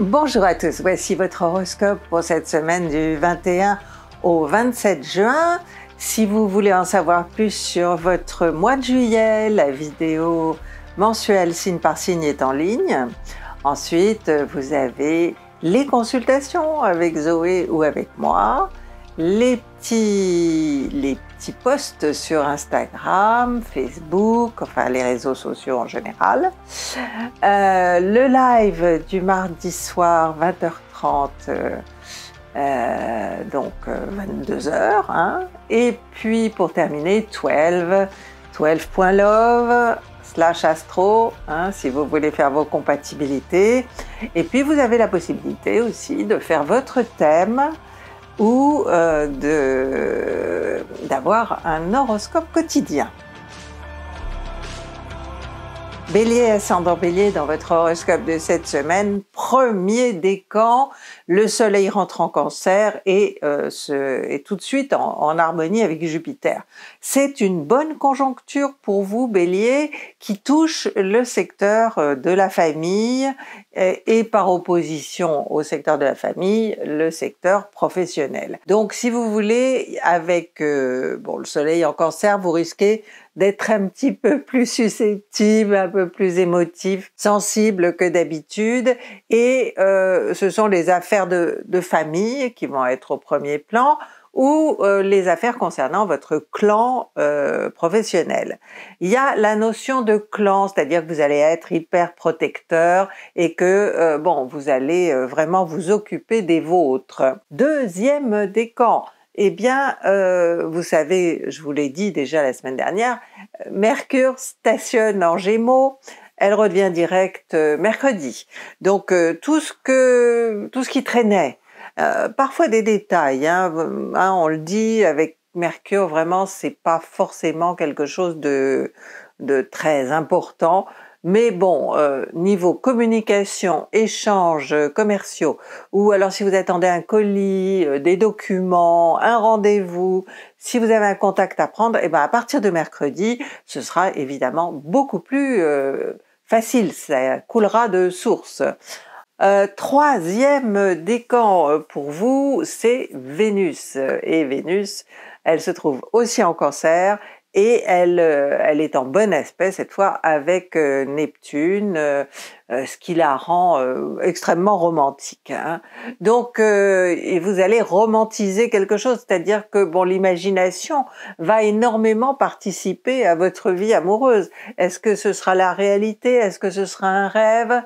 Bonjour à tous, voici votre horoscope pour cette semaine du 21 au 27 juin. Si vous voulez en savoir plus sur votre mois de juillet, la vidéo mensuelle signe par signe est en ligne. Ensuite, vous avez les consultations avec Zoé ou avec moi, les petits, les petits sur Instagram, Facebook, enfin les réseaux sociaux en général. Euh, le live du mardi soir 20h30, euh, euh, donc 22h. Hein. Et puis pour terminer, 12, 12.love slash astro, hein, si vous voulez faire vos compatibilités. Et puis vous avez la possibilité aussi de faire votre thème ou euh, d'avoir un horoscope quotidien. Bélier, ascendant bélier, dans votre horoscope de cette semaine, premier décan, le Soleil rentre en cancer et est euh, tout de suite en, harmonie avec Jupiter. C'est une bonne conjoncture pour vous, Bélier, qui touche le secteur euh, de la famille et, par opposition au secteur de la famille, le secteur professionnel. Donc si vous voulez, avec euh, le Soleil en cancer, vous risquez d'être un petit peu plus susceptible, un peu plus émotif, sensible que d'habitude. Et euh, ce sont les affaires de, famille qui vont être au premier plan ou euh, les affaires concernant votre clan euh, professionnel. Il y a la notion de clan, c'est-à-dire que vous allez être hyper protecteur et que bon, vous allez vraiment vous occuper des vôtres. Deuxième décan, eh bien, euh, vous savez, je vous l'ai dit déjà la semaine dernière, Mercure stationne en Gémeaux, elle revient direct euh, mercredi. Donc euh, tout ce que tout ce qui traînait, parfois des détails, hein, hein, on le dit avec Mercure, vraiment, c'est pas forcément quelque chose de très important. Mais bon, euh, niveau communication, échanges commerciaux, ou alors si vous attendez un colis, euh, des documents, un rendez-vous, si vous avez un contact à prendre, et eh ben à partir de mercredi, ce sera évidemment beaucoup plus euh, facile, ça coulera de source. troisième décan pour vous, c'est Vénus. Et Vénus, elle se trouve aussi en cancer et elle, euh, elle est en bon aspect cette fois avec euh, Neptune euh, euh, ce qui la rend euh, extrêmement romantique. Hein. Donc, euh, vous allez romantiser quelque chose, c'est-à-dire que bon, l'imagination va énormément participer à votre vie amoureuse. Est-ce que ce sera la réalité Est-ce que ce sera un rêve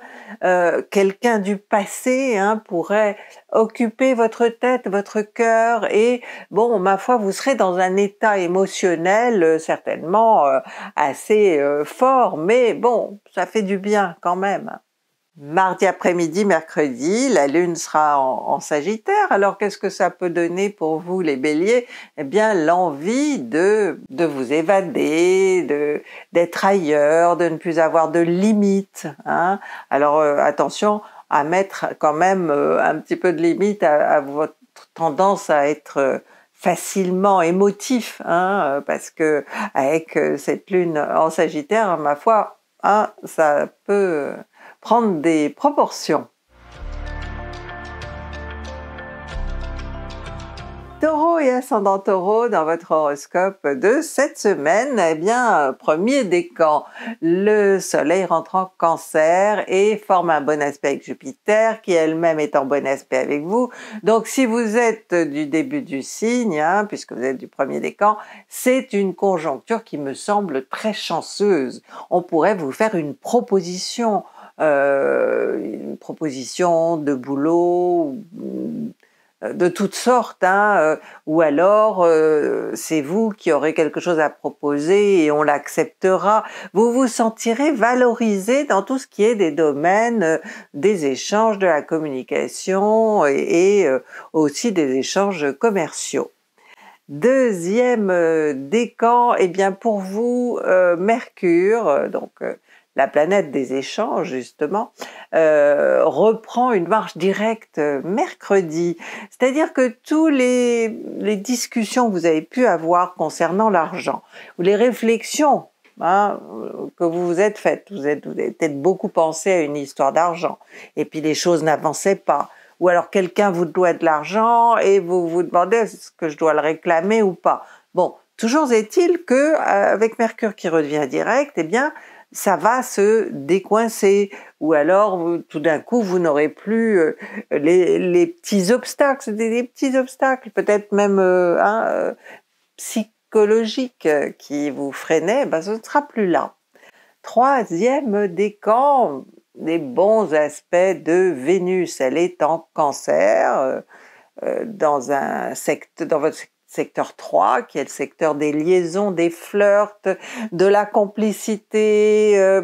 Quelqu'un du passé hein, pourrait occuper votre tête, votre cœur, et bon, ma foi, vous serez dans un état émotionnel certainement assez fort, mais bon, ça fait du bien quand même. Hein. Mardi après-midi, mercredi, la Lune sera en, Sagittaire. Alors qu'est-ce que ça peut donner pour vous les béliers Eh bien l'envie de, de vous évader, de d'être ailleurs, de ne plus avoir de limites. Hein. Alors euh, attention à mettre quand même euh, un petit peu de limites à, votre tendance à être... Euh, facilement émotif, hein, parce que avec cette lune en Sagittaire, ma foi, hein, ça peut prendre des proportions. Taureau et ascendant Taureau dans votre horoscope de cette semaine, eh bien, premier décan, le soleil rentre en cancer et forme un bon aspect avec Jupiter qui elle-même est en bon aspect avec vous. Donc si vous êtes du début du signe, hein, puisque vous êtes du premier décan, c'est une conjoncture qui me semble très chanceuse. On pourrait vous faire une proposition euh, une proposition de boulot euh, de toutes sortes, hein, euh, ou alors c'est vous qui aurez quelque chose à proposer et on l'acceptera. Vous vous sentirez valorisé dans tout ce qui est des domaines des échanges, de la communication et, aussi des échanges commerciaux. Deuxième décan, et eh bien pour vous, Mercure, donc la planète des échanges justement, euh, reprend une marche directe euh, mercredi. C'est-à-dire que tous les, discussions que vous avez pu avoir concernant l'argent, ou les réflexions hein, que vous vous êtes faites. Vous êtes, avez peut-être beaucoup pensé à une histoire d'argent, et puis les choses n'avançaient pas. Ou alors quelqu'un vous doit de l'argent et vous vous demandez est-ce que je dois le réclamer ou pas. Bon, toujours est-il que euh, avec Mercure qui revient direct, eh bien ça va se décoincer ou alors tout d'un coup vous n'aurez plus euh, les, petits obstacles, c'était des petits obstacles peut-être même euh, euh, psychologiques qui vous freinaient, ben, ce ne sera plus là. Troisième décan des bons aspects de Vénus, elle est en cancer dans, un secte dans votre secteur secteur 3, qui est le secteur des liaisons, des flirts, de la complicité, euh,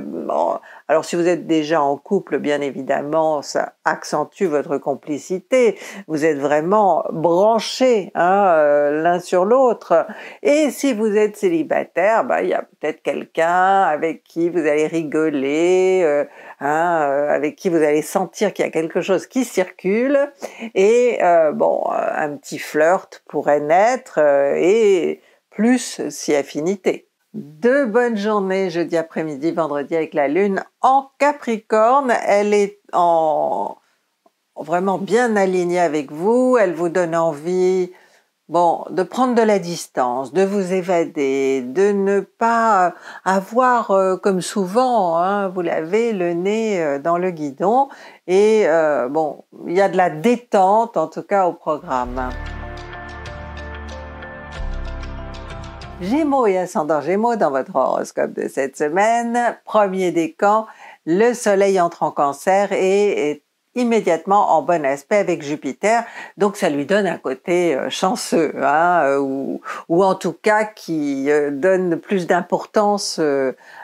alors si vous êtes déjà en couple, bien évidemment, ça accentue votre complicité. Vous êtes vraiment branchés hein, euh, l'un sur l'autre. Et si vous êtes célibataire, bah, il y a peut-être quelqu'un avec qui vous allez rigoler, euh, hein, euh, avec qui vous allez sentir qu'il y a quelque chose qui circule. Et bon, un petit flirt pourrait naître et plus si affinité. Deux bonnes journées jeudi après-midi, vendredi avec la Lune en Capricorne. Elle est en vraiment bien alignée avec vous. Elle vous donne envie, bon, de prendre de la distance, de vous évader, de ne pas avoir, euh, comme souvent, hein, vous l'avez, le nez euh, dans le guidon. Et euh, bon, il y a de la détente en tout cas au programme. Gémeaux et ascendant Gémeaux dans votre horoscope de cette semaine. Premier décan, le soleil entre en cancer et est immédiatement en bon aspect avec Jupiter, donc ça lui donne un côté euh, chanceux, hein, euh, ou, en tout cas qui euh, donne plus d'importance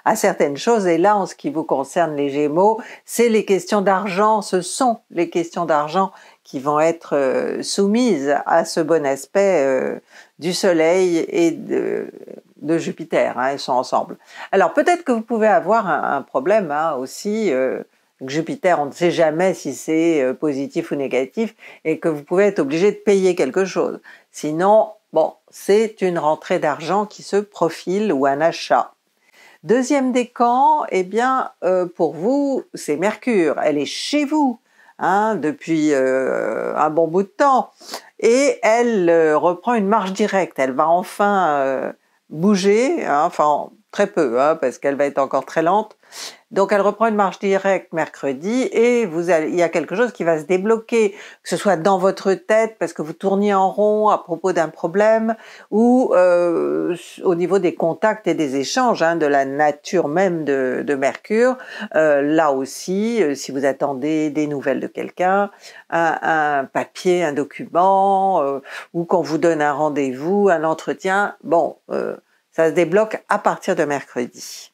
à certaines choses. Et là, en ce qui vous concerne les Gémeaux, c'est les questions d'argent, ce sont les questions d'argent qui vont être soumises à ce bon aspect du Soleil et de, Jupiter. Hein, ils sont ensemble. Alors peut-être que vous pouvez avoir un, problème hein, aussi. Euh, que Jupiter, on ne sait jamais si c'est euh, positif ou négatif et que vous pouvez être obligé de payer quelque chose. Sinon, bon, c'est une rentrée d'argent qui se profile ou un achat. Deuxième décan, eh bien, euh, pour vous, c'est Mercure. Elle est chez vous hein, depuis un bon bout de temps et elle euh, reprend une marche directe. Elle va enfin euh, bouger, hein, enfin très peu, hein, parce qu'elle va être encore très lente. Donc elle reprend une marche directe mercredi et il y a quelque chose qui va se débloquer, que ce soit dans votre tête parce que vous tourniez en rond à propos d'un problème ou euh, au niveau des contacts et des échanges, hein, de la nature même de, Mercure. Euh, là aussi, euh, si vous attendez des nouvelles de quelqu'un, un, papier, un document, ou qu'on vous donne un rendez-vous, un entretien, bon. Ça se débloque à partir de mercredi.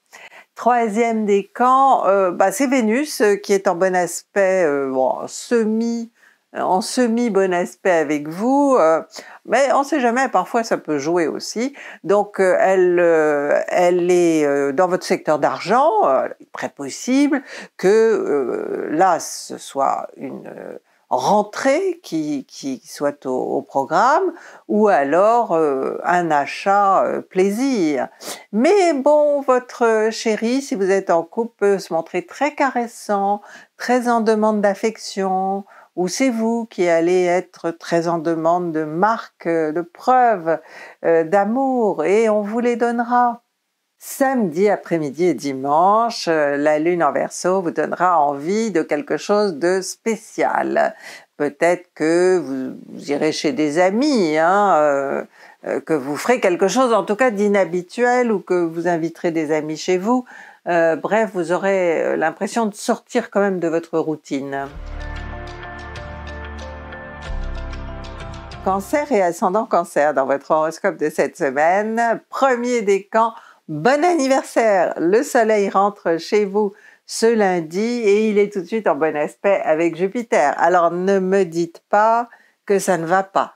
Troisième décan, euh, bah c'est Vénus euh, qui est en bon aspect, semi, euh, en semi euh, bon aspect avec vous, mais on ne sait jamais, parfois ça peut jouer aussi. Donc elle, elle est dans votre secteur d'argent, très possible que là ce soit une rentrée qui, soit au, programme ou alors euh, un achat euh, plaisir. Mais bon, votre chéri, si vous êtes en couple, peut se montrer très caressant, très en demande d'affection, ou c'est vous qui allez être très en demande de marques, euh, de preuves, d'amour, et on vous les donnera. Samedi après-midi et dimanche, euh, la lune en verso vous donnera envie de quelque chose de spécial. Peut-être que vous, irez chez des amis, hein, euh, euh, que vous ferez quelque chose en tout cas d'inhabituel ou que vous inviterez des amis chez vous. bref, vous aurez l'impression de sortir quand même de votre routine. Cancer et ascendant cancer dans votre horoscope de cette semaine, premier décan Bon anniversaire! Le Soleil rentre chez vous ce lundi et il est tout de suite en bon aspect avec Jupiter. Alors ne me dites pas que ça ne va pas.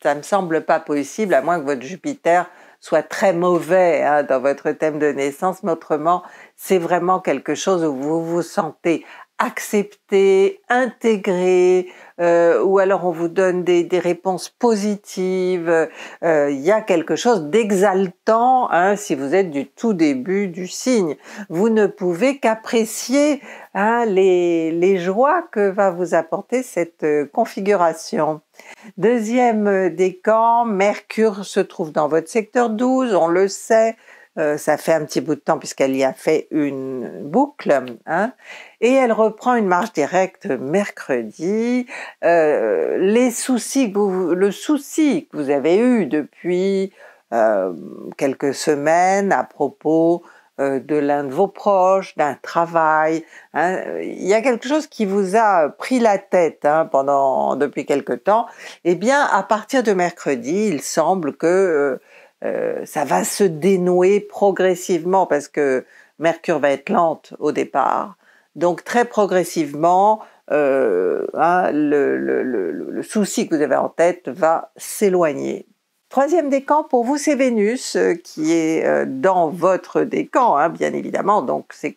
Ça me semble pas possible, à moins que votre Jupiter soit très mauvais hein, dans votre thème de naissance, mais autrement, c'est vraiment quelque chose où vous vous sentez accepté, intégré, euh, ou alors on vous donne des, des réponses positives. Euh, il y a quelque chose d'exaltant hein, si vous êtes du tout début du signe. Vous ne pouvez qu'apprécier hein, les, les joies que va vous apporter cette euh, configuration. Deuxième décan, Mercure se trouve dans votre secteur 12, on le sait, euh, ça fait un petit bout de temps puisqu'elle y a fait une boucle. Hein, et elle reprend une marche directe mercredi. Euh, les soucis le souci que vous avez eu depuis euh, quelques semaines à propos de l'un de vos proches, d'un travail. Hein, il y a quelque chose qui vous a pris la tête hein, pendant depuis quelque temps. Eh bien, à partir de mercredi, il semble que euh, ça va se dénouer progressivement parce que Mercure va être lente au départ. Donc très progressivement, euh, hein, le, souci que vous avez en tête va s'éloigner. Troisième décan pour vous, c'est Vénus euh, qui est dans votre décan, hein, bien évidemment. Donc c'est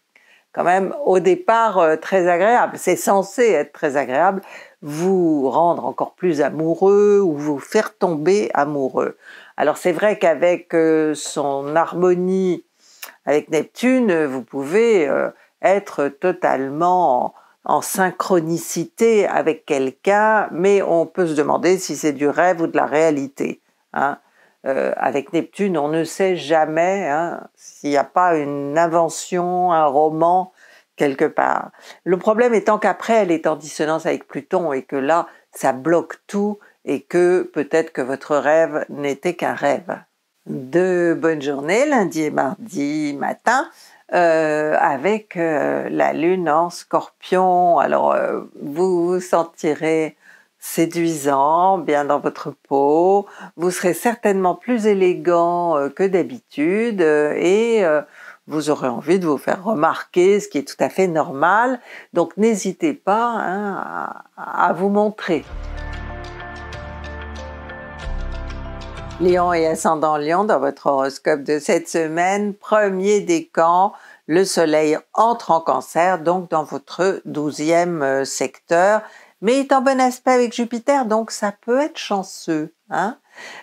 quand même au départ très agréable. C'est censé être très agréable, vous rendre encore plus amoureux ou vous faire tomber amoureux. Alors c'est vrai qu'avec euh, son harmonie avec Neptune, vous pouvez euh, être totalement en synchronicité avec quelqu'un, mais on peut se demander si c'est du rêve ou de la réalité. Hein. Euh, avec Neptune, on ne sait jamais hein, s'il n'y a pas une invention, un roman quelque part. Le problème étant qu'après, elle est en dissonance avec Pluton et que là, ça bloque tout et que peut-être que votre rêve n'était qu'un rêve. Deux bonnes journées, lundi et mardi matin, euh, avec euh, la lune en scorpion. Alors, euh, vous vous sentirez séduisant, bien dans votre peau, vous serez certainement plus élégant que d'habitude et vous aurez envie de vous faire remarquer, ce qui est tout à fait normal. Donc n'hésitez pas hein, à vous montrer. Lion et ascendant Lion dans votre horoscope de cette semaine, premier décan, le soleil entre en cancer, donc dans votre douzième euh, secteur, mais est en bon aspect avec Jupiter, donc ça peut être chanceux. Hein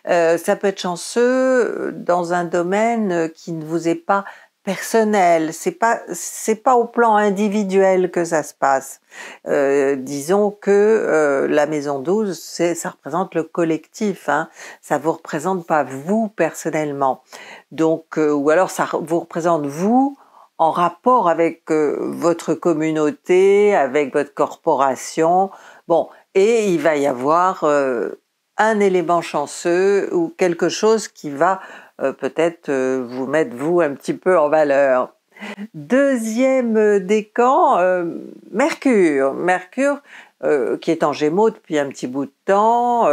euh, ça peut être chanceux euh, dans un domaine qui ne vous est pas personnel, c'est pas c'est pas au plan individuel que ça se passe. Euh, disons que euh, la maison 12, ça représente le collectif, hein. ça vous représente pas vous personnellement. Donc euh, ou alors ça vous représente vous en rapport avec votre communauté, avec votre corporation. Bon, et il va y avoir un élément chanceux ou quelque chose qui va euh, peut-être euh, vous mettre vous un petit peu en valeur. Deuxième euh, décan, Mercure. Mercure qui est en Gémeaux depuis un petit bout de temps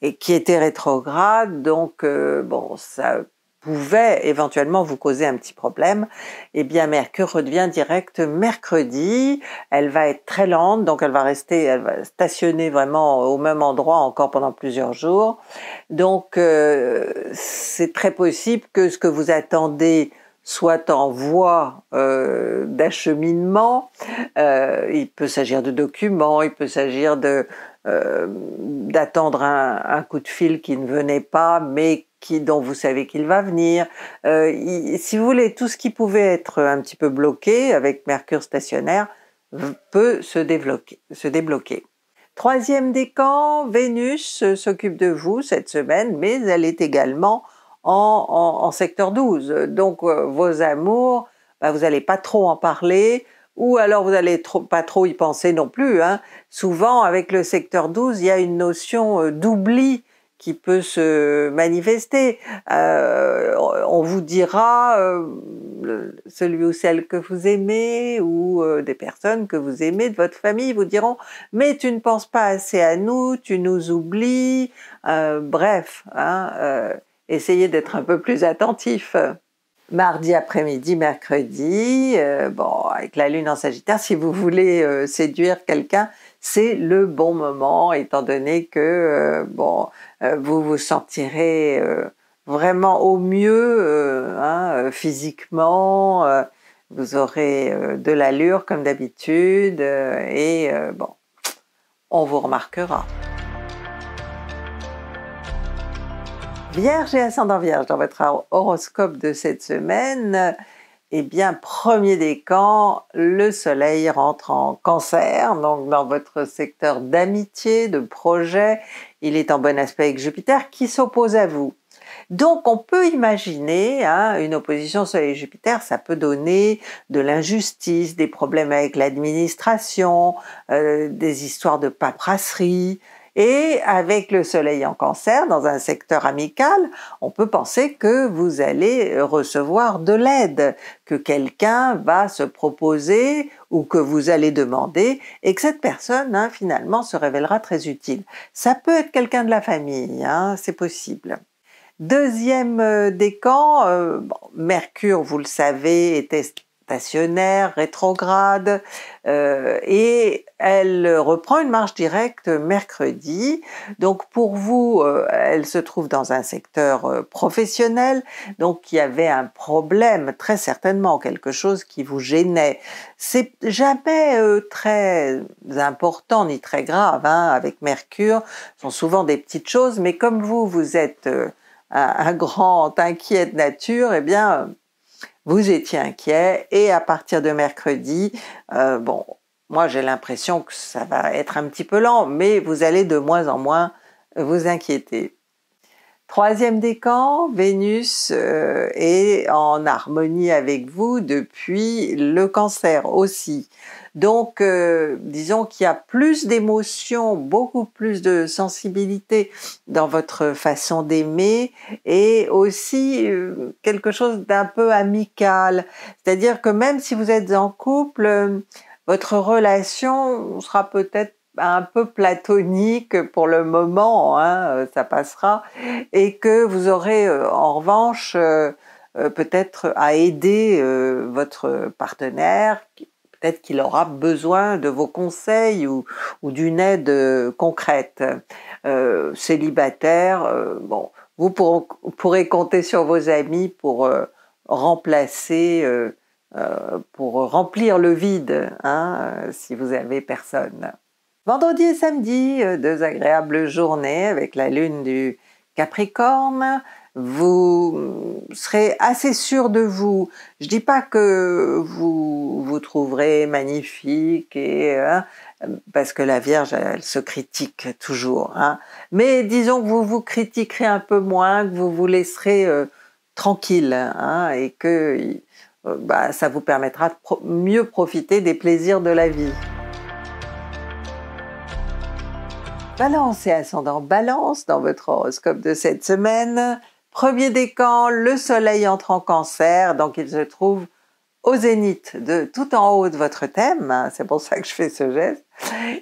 et qui était rétrograde, donc bon, ça pouvait éventuellement vous causer un petit problème, eh bien Mercure redevient direct mercredi. Elle va être très lente, donc elle va rester, elle va stationner vraiment au même endroit encore pendant plusieurs jours. Donc euh, c'est très possible que ce que vous attendez soit en voie euh, d'acheminement, euh, il peut s'agir de documents, il peut s'agir de, d'attendre un, un, coup de fil qui ne venait pas, mais dont vous savez qu'il va venir. Euh, si vous voulez, tout ce qui pouvait être un petit peu bloqué avec Mercure stationnaire peut se, débloquer. Se débloquer. Troisième décan, Vénus s'occupe de vous cette semaine, mais elle est également en, en, secteur 12. Donc euh, vos amours, bah, vous n'allez pas trop en parler, ou alors vous n'allez pas trop y penser non plus. Hein. Souvent, avec le secteur 12, il y a une notion euh, d'oubli qui peut se manifester. Euh, on vous dira euh, celui ou celle que vous aimez ou euh, des personnes que vous aimez de votre famille vous diront mais tu ne penses pas assez à nous, tu nous oublies. bref, hein, essayez d'être un peu plus attentif. Mardi après-midi, mercredi, bon, avec la lune en Sagittaire, si vous voulez séduire quelqu'un, c'est le bon moment, étant donné que euh, bon, euh, vous vous sentirez euh, vraiment au mieux hein, physiquement, vous aurez de l'allure comme d'habitude et bon, on vous remarquera. Vierge et ascendant Vierge, dans votre horoscope de cette semaine, eh bien, premier des camps, le soleil rentre en cancer, donc dans votre secteur d'amitié, de projet, il est en bon aspect avec Jupiter qui s'oppose à vous. Donc on peut imaginer hein, une opposition Soleil-Jupiter, ça peut donner de l'injustice, des problèmes avec l'administration, euh, des histoires de paperasserie, et avec le soleil en cancer, dans un secteur amical, on peut penser que vous allez recevoir de l'aide, que quelqu'un va se proposer ou que vous allez demander et que cette personne hein, finalement se révélera très utile. Ça peut être quelqu'un de la famille, hein, c'est possible. Deuxième euh, décan, euh, Mercure, vous le savez, était stationnaire, rétrograde, euh, et elle reprend une marche directe mercredi. Donc pour vous, euh, elle se trouve dans un secteur euh, professionnel, donc il y avait un problème, très certainement quelque chose qui vous gênait. C'est jamais très important ni très grave hein, avec Mercure, ce sont souvent des petites choses, mais comme vous, vous êtes un, grand inquiet de nature, eh bien vous étiez inquiet et à partir de mercredi, euh, bon, moi j'ai l'impression que ça va être un petit peu lent, mais vous allez de moins en moins vous inquiéter. Troisième décan, Vénus euh, est en harmonie avec vous depuis le cancer aussi. Donc, euh, disons qu'il y a plus d'émotions, beaucoup plus de sensibilité dans votre façon d'aimer et aussi euh, quelque chose d'un peu amical. C'est-à-dire que même si vous êtes en couple, votre relation sera peut-être un peu platonique pour le moment, hein, euh, ça passera, et que vous aurez euh, en revanche euh, peut-être à aider votre partenaire, peut-être qu'il aura besoin de vos conseils ou, d'une aide concrète. célibataire, bon, vous pourrez compter sur vos amis pour remplacer, pour remplir le vide, hein, si vous avez personne. Vendredi et samedi, euh, deux agréables journées avec la lune du Capricorne. Vous serez assez sûr de vous. Je dis pas que vous vous trouverez magnifique et euh, parce que la Vierge, elle, se critique toujours. Hein. Mais disons que vous vous critiquerez un peu moins, que vous vous laisserez euh, tranquille hein, et que bah, ça vous permettra de mieux profiter des plaisirs de la vie. Balance et ascendant Balance dans votre horoscope de cette semaine. Premier décan, le soleil entre en cancer, donc il se trouve au zénith, de tout en haut de votre thème, hein, c'est pour ça que je fais ce geste,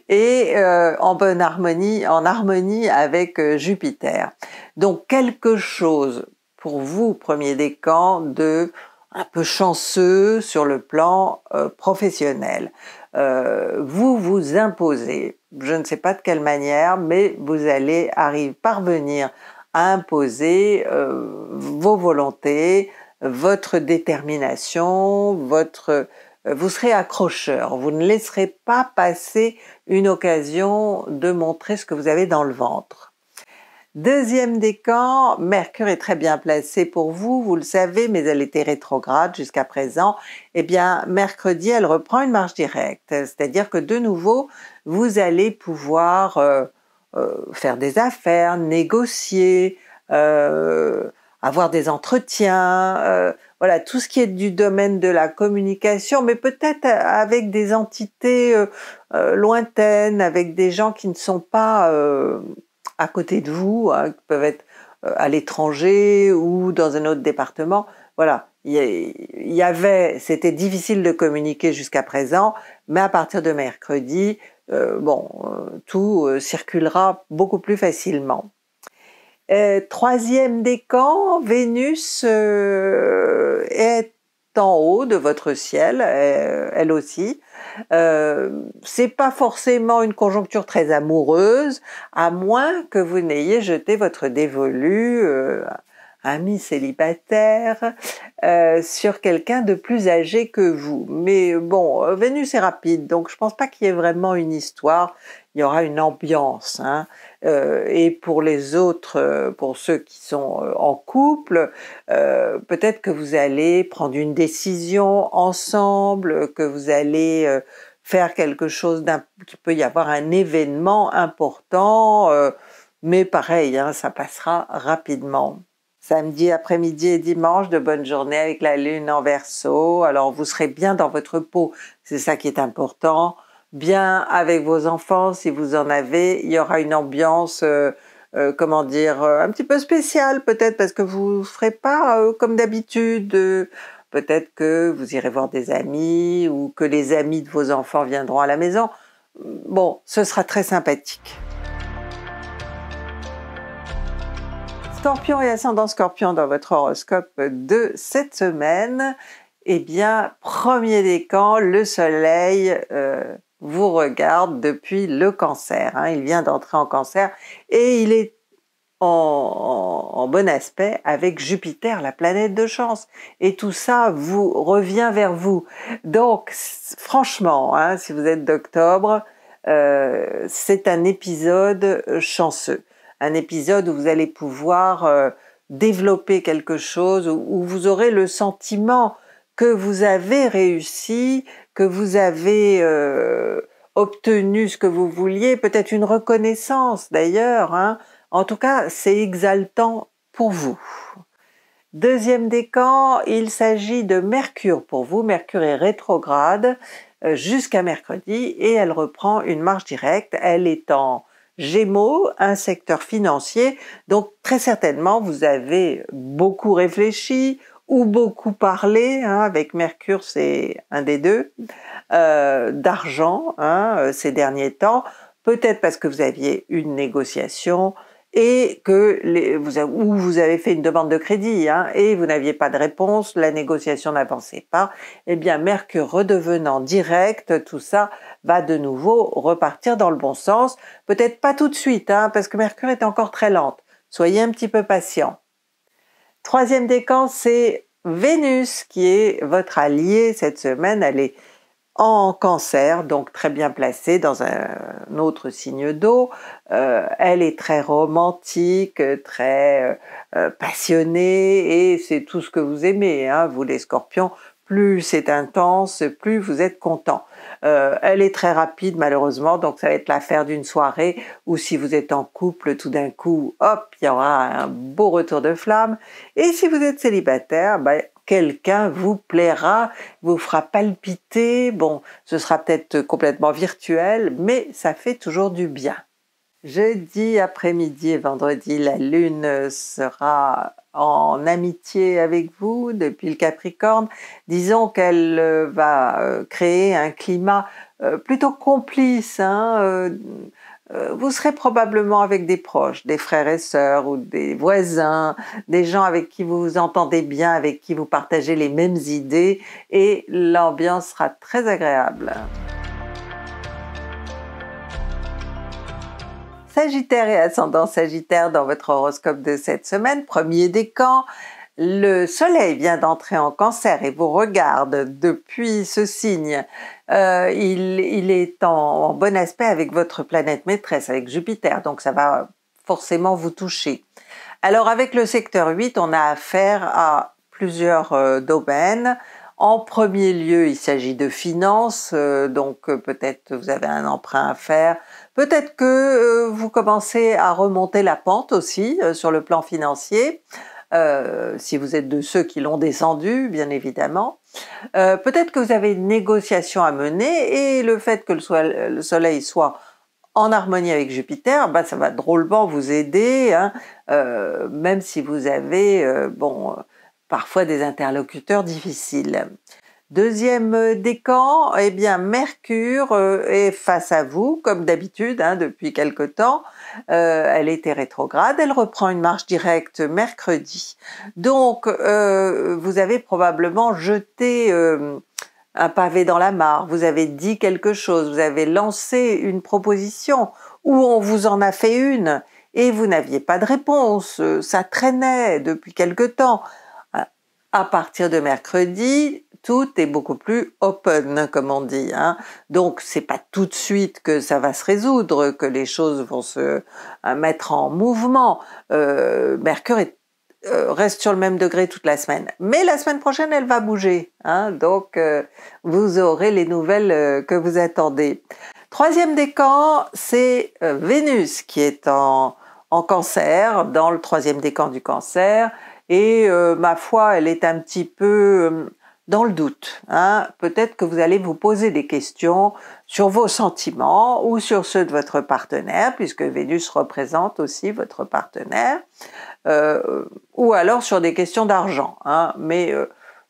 et euh, en bonne harmonie, en harmonie avec euh, Jupiter. Donc quelque chose pour vous, premier décan, de un peu chanceux sur le plan euh, professionnel. vous vous imposez, je ne sais pas de quelle manière, mais vous allez arriver, parvenir à imposer euh, vos volontés, votre détermination, votre euh, vous serez accrocheur, vous ne laisserez pas passer une occasion de montrer ce que vous avez dans le ventre. Deuxième décan, Mercure est très bien placé pour vous, vous le savez, mais elle était rétrograde jusqu'à présent. Eh bien, mercredi, elle reprend une marche directe, c'est-à-dire que de nouveau, vous allez pouvoir euh, euh, faire des affaires, négocier, euh, avoir des entretiens, voilà, tout ce qui est du domaine de la communication, mais peut-être avec des entités lointaines, avec des gens qui ne sont pas à côté de vous, qui peuvent être euh, à l'étranger ou dans un autre département. Voilà, il y avait, c'était difficile de communiquer jusqu'à présent, mais à partir de mercredi, euh, bon, euh, tout circulera beaucoup plus facilement. troisième décan, Vénus est en haut de votre ciel, euh, elle aussi. Euh, c'est pas forcément une conjoncture très amoureuse, à moins que vous n'ayez jeté votre dévolu euh, ami célibataire, euh, sur quelqu'un de plus âgé que vous. Mais bon, Vénus est rapide, donc je pense pas qu'il y ait vraiment une histoire, il y aura une ambiance. Hein. Euh, et pour les autres, euh, pour ceux qui sont en couple, peut-être que vous allez prendre une décision ensemble, que vous allez faire quelque chose d'un... peut y avoir un événement important, mais pareil, hein, ça passera rapidement samedi après-midi et dimanche de bonne journées avec la lune en verso. Alors vous serez bien dans votre peau, c'est ça qui est important. Bien avec vos enfants si vous en avez, il y aura une ambiance, euh, euh, comment dire, euh, un petit peu spéciale peut-être parce que vous ne ferez pas comme d'habitude. peut-être que vous irez voir des amis ou que les amis de vos enfants viendront à la maison. Bon, ce sera très sympathique. Scorpion et ascendant Scorpion dans votre horoscope de cette semaine, eh bien, premier décan, le soleil euh, vous regarde depuis le cancer. Hein. il vient d'entrer en cancer et il est en, bon aspect avec Jupiter, la planète de chance. Et tout ça vous revient vers vous. Donc, franchement, hein, si vous êtes d'octobre, euh, c'est un épisode chanceux un épisode où vous allez pouvoir euh, développer quelque chose, où, vous aurez le sentiment que vous avez réussi, que vous avez euh, obtenu ce que vous vouliez, peut-être une reconnaissance d'ailleurs. Hein. En tout cas, c'est exaltant pour vous. Deuxième décan, il s'agit de Mercure pour vous. Mercure est rétrograde euh, jusqu'à mercredi et elle reprend une marche directe. Elle est en Gémeaux, un secteur financier, donc très certainement vous avez beaucoup réfléchi ou beaucoup parlé, hein, avec Mercure c'est un des deux, euh, d'argent hein, euh, ces derniers temps, peut-être parce que vous aviez une négociation et que vous, ou vous avez fait une demande de crédit hein, et vous n'aviez pas de réponse, la négociation n'avançait pas, eh bien Mercure redevenant direct, tout ça va de nouveau repartir dans le bon sens. Peut-être pas tout de suite, hein, parce que Mercure est encore très lente. Soyez un petit peu patient. Troisième décan, c'est Vénus qui est votre alliée cette semaine. Elle est en cancer, donc très bien placée dans un autre signe d'eau. Euh, elle est très romantique, très euh, euh, passionnée et c'est tout ce que vous aimez. Hein. vous les scorpions, plus c'est intense, plus vous êtes content. Euh, elle est très rapide malheureusement, donc ça va être l'affaire d'une soirée ou si vous êtes en couple, tout d'un coup, hop, il y aura un beau retour de flamme. Et si vous êtes célibataire, ben, quelqu'un vous plaira, vous fera palpiter. Bon, ce sera peut-être complètement virtuel, mais ça fait toujours du bien. Jeudi après-midi et vendredi, la lune sera en amitié avec vous depuis le Capricorne, disons qu'elle euh, va euh, créer un climat euh, plutôt complice. Hein, vous serez probablement avec des proches, des frères et sœurs ou des voisins, des gens avec qui vous vous entendez bien, avec qui vous partagez les mêmes idées et l'ambiance sera très agréable. Sagittaire et ascendant Sagittaire dans votre horoscope de cette semaine, premier décan, le soleil vient d'entrer en cancer et vous regarde depuis ce signe. Euh, il, est en, bon aspect avec votre planète maîtresse, avec Jupiter, donc ça va forcément vous toucher. Alors avec le secteur 8, on a affaire à plusieurs euh, domaines. En premier lieu, il s'agit de finances, euh, donc peut-être vous avez un emprunt à faire, Peut-être que euh, vous commencez à remonter la pente aussi euh, sur le plan financier. Euh, si vous êtes de ceux qui l'ont descendu, bien évidemment. Peut-être que vous avez une négociation à mener et le fait que le soleil, soit en harmonie avec Jupiter, bah, ça va drôlement vous aider, hein. même si vous avez bon, parfois des interlocuteurs difficiles. Deuxième euh, décan, eh bien Mercure euh, est face à vous, comme d'habitude hein, depuis quelque temps. Euh, elle était rétrograde, elle reprend une marche directe mercredi. Donc vous avez probablement jeté un pavé dans la mare, vous avez dit quelque chose, vous avez lancé une proposition ou on vous en a fait une et vous n'aviez pas de réponse, ça traînait depuis quelque temps à partir de mercredi, tout est beaucoup plus open, comme on dit. Hein. Donc c'est pas tout de suite que ça va se résoudre, que les choses vont se euh, mettre en mouvement. Euh, Mercure euh, reste sur le même degré toute la semaine. Mais la semaine prochaine, elle va bouger. Hein. Donc vous aurez les nouvelles que vous attendez. Troisième décan, c'est Vénus qui est en, en cancer, dans le troisième décan du cancer et euh, ma foi, elle est un petit peu euh, dans le doute. Hein. Peut-être que vous allez vous poser des questions sur vos sentiments ou sur ceux de votre partenaire, puisque Vénus représente aussi votre partenaire, euh, ou alors sur des questions d'argent. Hein. Mais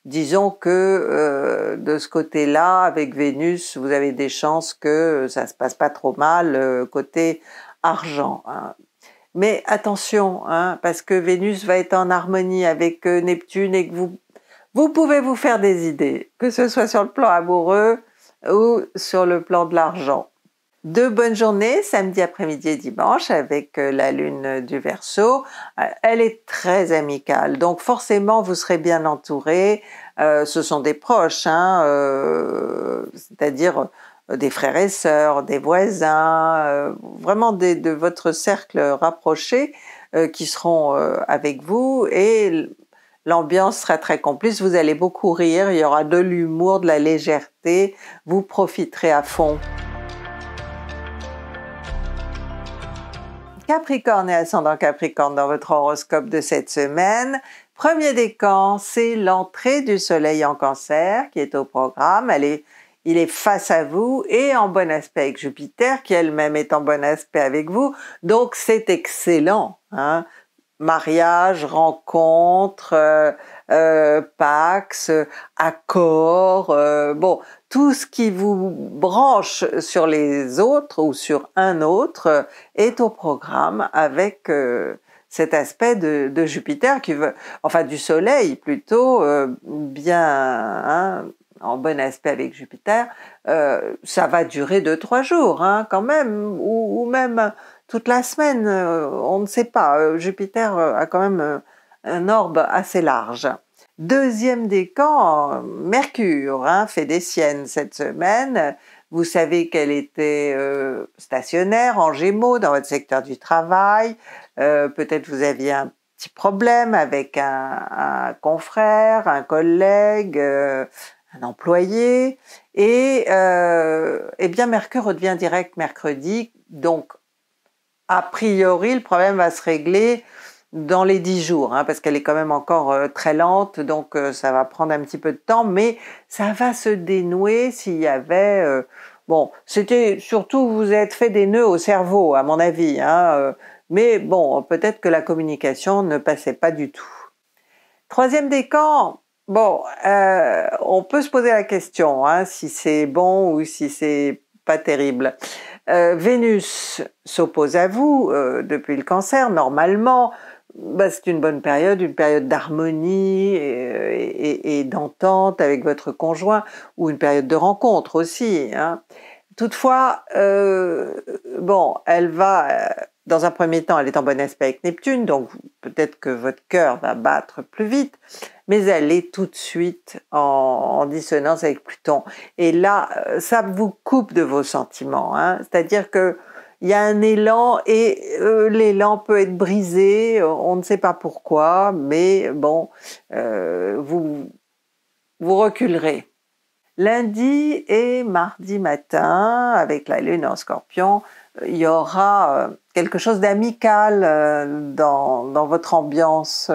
disons que de ce côté-là, avec Vénus, vous avez des chances que ça se passe pas trop mal côté argent. Hein. Mais attention, hein, parce que Vénus va être en harmonie avec euh, Neptune et que vous, vous pouvez vous faire des idées, que ce soit sur le plan amoureux ou sur le plan de l'argent. De bonnes journées, samedi après-midi et dimanche, avec euh, la lune du Verseau. Euh, elle est très amicale, donc forcément vous serez bien entouré. ce sont des proches, hein, c'est-à-dire des frères et sœurs, des voisins, euh, vraiment de votre cercle rapproché euh, qui seront euh, avec vous et l'ambiance sera très complice, vous allez beaucoup rire, il y aura de l'humour, de la légèreté, vous profiterez à fond. Capricorne et ascendant Capricorne dans votre horoscope de cette semaine. Premier décan, c'est l'entrée du soleil en cancer qui est au programme. Elle est il est face à vous et en bon aspect avec Jupiter, qui elle-même est en bon aspect avec vous, donc c'est excellent. Hein. Mariage, rencontre, euh, euh, pax, accord, euh, bon, tout ce qui vous branche sur les autres ou sur un autre est au programme avec cet aspect de, Jupiter qui veut, enfin du Soleil plutôt, bien hein, en bon aspect avec Jupiter, euh, ça va durer 2-3 jours hein, quand même, ou, même toute la semaine, euh, on ne sait pas. Euh, Jupiter a quand même un orbe assez large. Deuxième décan, Mercure hein, fait des siennes cette semaine. Vous savez qu'elle était stationnaire en Gémeaux dans votre secteur du travail. Peut-être vous aviez un petit problème avec un confrère, un collègue, un employé. Et euh, eh bien, Mercure redevient direct mercredi. Donc, a priori, le problème va se régler dans les 10 jours, hein, parce qu'elle est quand même encore euh, très lente, donc euh, ça va prendre un petit peu de temps, mais ça va se dénouer s'il y avait... bon, c'était surtout vous êtes fait des nœuds au cerveau, à mon avis, hein, mais bon, peut-être que la communication ne passait pas du tout. Troisième décan, Bon, euh, on peut se poser la question hein, si c'est bon ou si c'est pas terrible. Euh, Vénus s'oppose à vous euh, depuis le cancer, normalement. Bah, c'est une bonne période, une période d'harmonie et, d'entente avec votre conjoint, ou une période de rencontre aussi. Hein. Toutefois, bon, elle va, dans un premier temps, elle est en bon aspect avec Neptune, donc peut-être que votre cœur va battre plus vite mais elle est tout de suite en, dissonance avec Pluton. Et là, euh, ça vous coupe de vos sentiments. Hein. C'est-à-dire que il y a un élan et euh, l'élan peut être brisé, on ne sait pas pourquoi, mais bon, euh, vous, vous reculerez. Lundi et mardi matin, avec la lune en scorpion, il y aura quelque chose d'amical dans, votre ambiance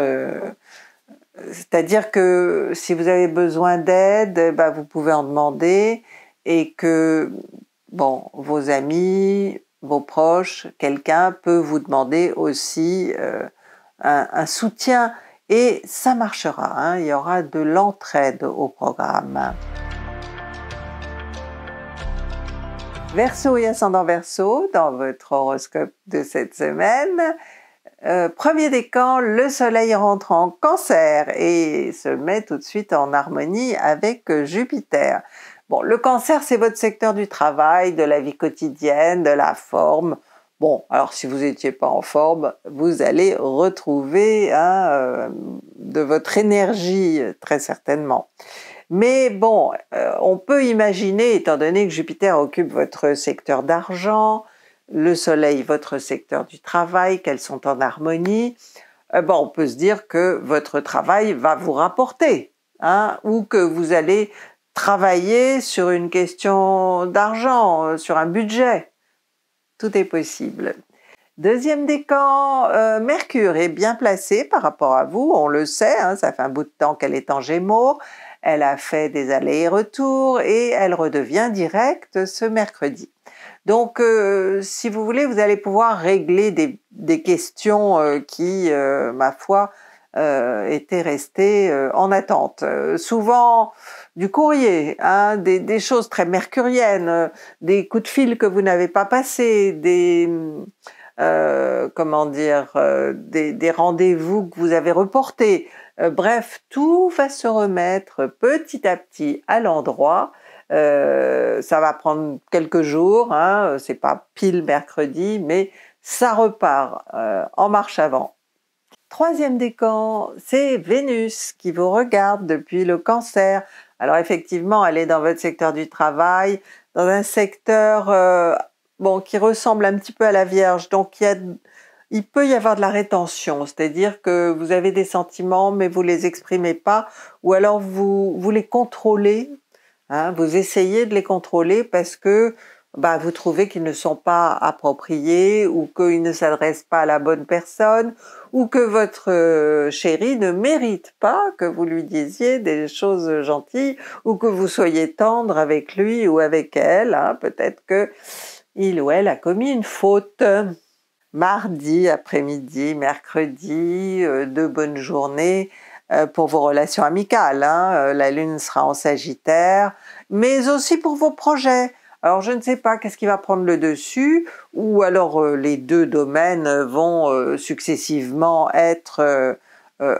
c'est-à-dire que si vous avez besoin d'aide, bah, vous pouvez en demander et que bon, vos amis, vos proches, quelqu'un peut vous demander aussi euh, un, soutien et ça marchera. Hein. il y aura de l'entraide au programme. Verseau et ascendant Verseau dans votre horoscope de cette semaine. Euh, premier premier décan, le soleil rentre en cancer et se met tout de suite en harmonie avec euh, Jupiter. Bon, le cancer, c'est votre secteur du travail, de la vie quotidienne, de la forme. Bon, alors si vous n'étiez pas en forme, vous allez retrouver hein, euh, de votre énergie, très certainement. Mais bon, on peut imaginer, étant donné que Jupiter occupe votre secteur d'argent, le soleil, votre secteur du travail, qu'elles sont en harmonie, euh, on peut se dire que votre travail va vous rapporter, hein, ou que vous allez travailler sur une question d'argent, euh, sur un budget. Tout est possible. Deuxième décan, euh, Mercure est bien placée par rapport à vous, on le sait, hein, ça fait un bout de temps qu'elle est en Gémeaux, elle a fait des allers et retours et elle redevient directe ce mercredi. Donc, euh, si vous voulez, vous allez pouvoir régler des, questions euh, qui, euh, ma foi, étaient restées en attente. souvent du courrier, hein, des, choses très mercuriennes, des coups de fil que vous n'avez pas passés, des... comment dire, des, des rendez-vous que vous avez reportés. bref, tout va se remettre petit à petit à l'endroit euh, ça va prendre quelques jours, hein, euh, c'est pas pile mercredi, mais ça repart euh, en marche avant. Troisième décan, c'est Vénus qui vous regarde depuis le cancer. Alors effectivement, elle est dans votre secteur du travail, dans un secteur bon, qui ressemble un petit peu à la Vierge, donc il, peut y avoir de la rétention, c'est-à-dire que vous avez des sentiments mais vous les exprimez pas, ou alors vous, vous les contrôlez Hein, vous essayez de les contrôler parce que bah, vous trouvez qu'ils ne sont pas appropriés ou qu'ils ne s'adressent pas à la bonne personne ou que votre euh, chéri ne mérite pas que vous lui disiez des choses gentilles ou que vous soyez tendre avec lui ou avec elle. Hein. Peut-être que il ou elle a commis une faute. Mardi après-midi, mercredi, euh, deux bonnes journées, euh, pour vos relations amicales. Hein, euh, la lune sera en Sagittaire, mais aussi pour vos projets. Alors je ne sais pas qu'est-ce qui va prendre le dessus, ou alors euh, les deux domaines vont successivement être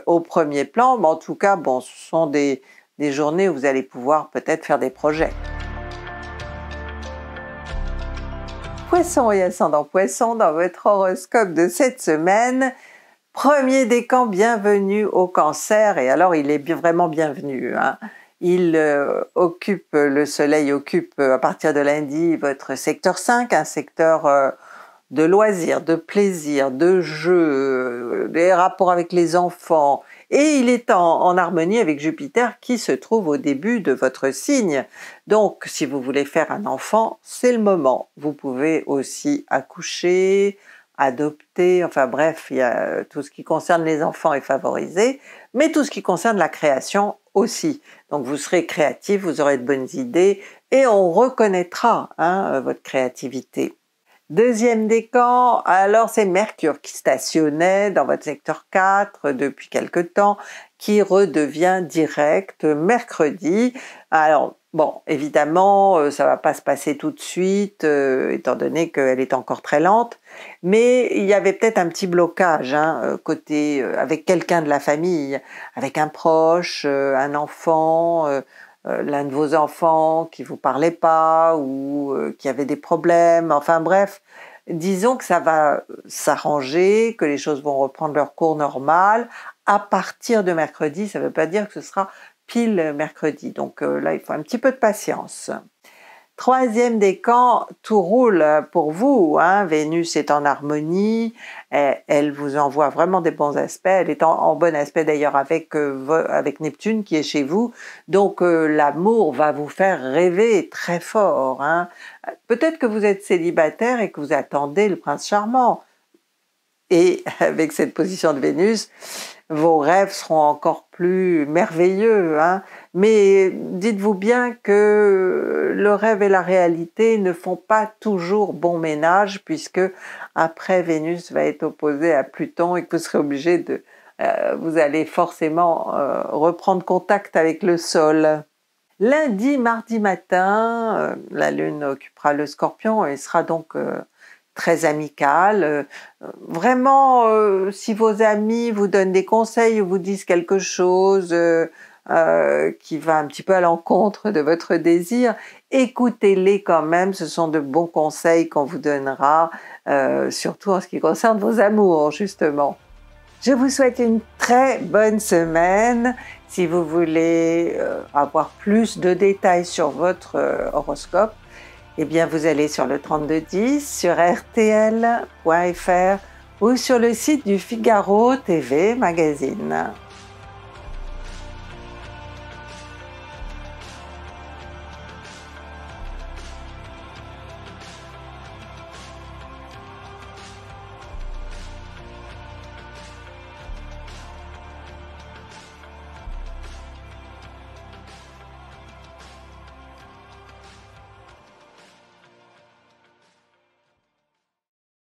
au premier plan, mais en tout cas, bon, ce sont des, des journées où vous allez pouvoir peut-être faire des projets. Poisson et ascendant poisson dans votre horoscope de cette semaine, Premier décan, bienvenue au cancer, et alors il est vraiment bienvenu. Hein. Il euh, occupe, euh, le soleil occupe euh, à partir de lundi votre secteur 5, un secteur de loisirs, de plaisirs, de jeux, des rapports avec les enfants, et il est en, harmonie avec Jupiter qui se trouve au début de votre signe. Donc si vous voulez faire un enfant, c'est le moment. Vous pouvez aussi accoucher, adopter, enfin bref, euh, tout ce qui concerne les enfants est favorisé, mais tout ce qui concerne la création aussi. Donc vous serez créatif, vous aurez de bonnes idées et on reconnaîtra hein, euh, votre créativité. Deuxième décan, alors c'est Mercure qui stationnait dans votre secteur 4 depuis quelque temps, qui redevient direct mercredi. Alors Bon, évidemment, euh, ça va pas se passer tout de suite, euh, étant donné qu'elle est encore très lente, mais il y avait peut-être un petit blocage hein, euh, côté avec quelqu'un de la famille, avec un proche, un enfant, l'un de vos enfants qui vous parlait pas ou qui avait des problèmes. Enfin bref, disons que ça va s'arranger, que les choses vont reprendre leur cours normal à partir de mercredi. Ça ne veut pas dire que ce sera pile mercredi. Donc euh, là, il faut un petit peu de patience. Troisième décan, tout roule pour vous. Hein. Vénus est en harmonie, elle, vous envoie vraiment des bons aspects. Elle est en, bon aspect d'ailleurs avec, euh, avec Neptune qui est chez vous. Donc euh, l'amour va vous faire rêver très fort. Hein. Peut-être que vous êtes célibataire et que vous attendez le prince charmant et avec cette position de Vénus, vos rêves seront encore plus merveilleux. Hein. Mais dites-vous bien que le rêve et la réalité ne font pas toujours bon ménage puisque après Vénus va être opposée à Pluton et que vous serez obligé de, euh, vous allez forcément euh, reprendre contact avec le sol. Lundi, mardi matin, euh, la Lune occupera le Scorpion et sera donc très amical. Euh, euh, vraiment, euh, si vos amis vous donnent des conseils ou vous disent quelque chose qui va un petit peu à l'encontre de votre désir, écoutez-les quand même, ce sont de bons conseils qu'on vous donnera, surtout en ce qui concerne vos amours justement. Je vous souhaite une très bonne semaine. Si vous voulez avoir plus de détails sur votre horoscope, eh bien vous allez sur le 3210, sur rtl.fr ou sur le site du Figaro TV Magazine.